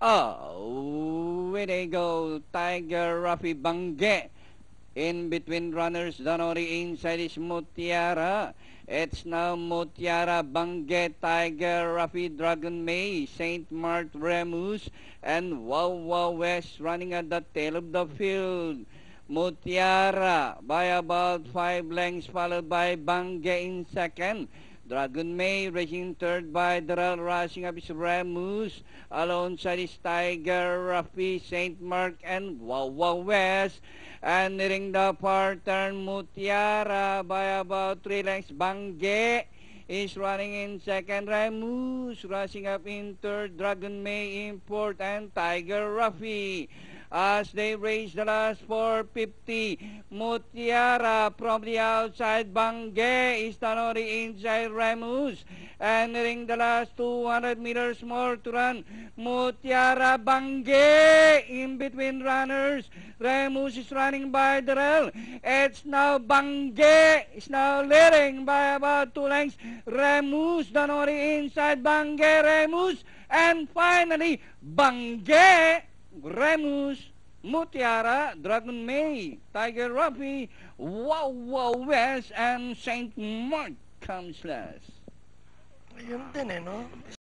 Oh, with they go, Tiger Rafi Bangge. In between runners, Danori inside is Mutiara. It's now Mutiara, Bangge, Tiger, Rafi, Dragon May, St. Mart, Remus, and Wow West running at the tail of the field. Mutiara by about five lengths, followed by Bangge in second. Dragon May racing third by Daral Racing of Ramos alongside is Tiger, Rafi, St. Mark, and Wawa West. And nearing the far turn, Mutiara by about three lengths. Bangge is running in second. Ramos rushing up in third. May in fourth, and Tiger Rafi as they reach the last 450. Mutiara from the outside, Bangge Istanori inside Ramus, entering the last 200 meters more to run. Mutiara Bangge in between runners. Ramus is running by the rail. It's now Bangge is now leading by about two lengths. Ramus Danori inside Bangge Ramus. And finally, Bangge Ramus, Mutiara, Dragon May, Tiger Ruffy, Wow West, and Saint Mark comes last. Yun din eh, no?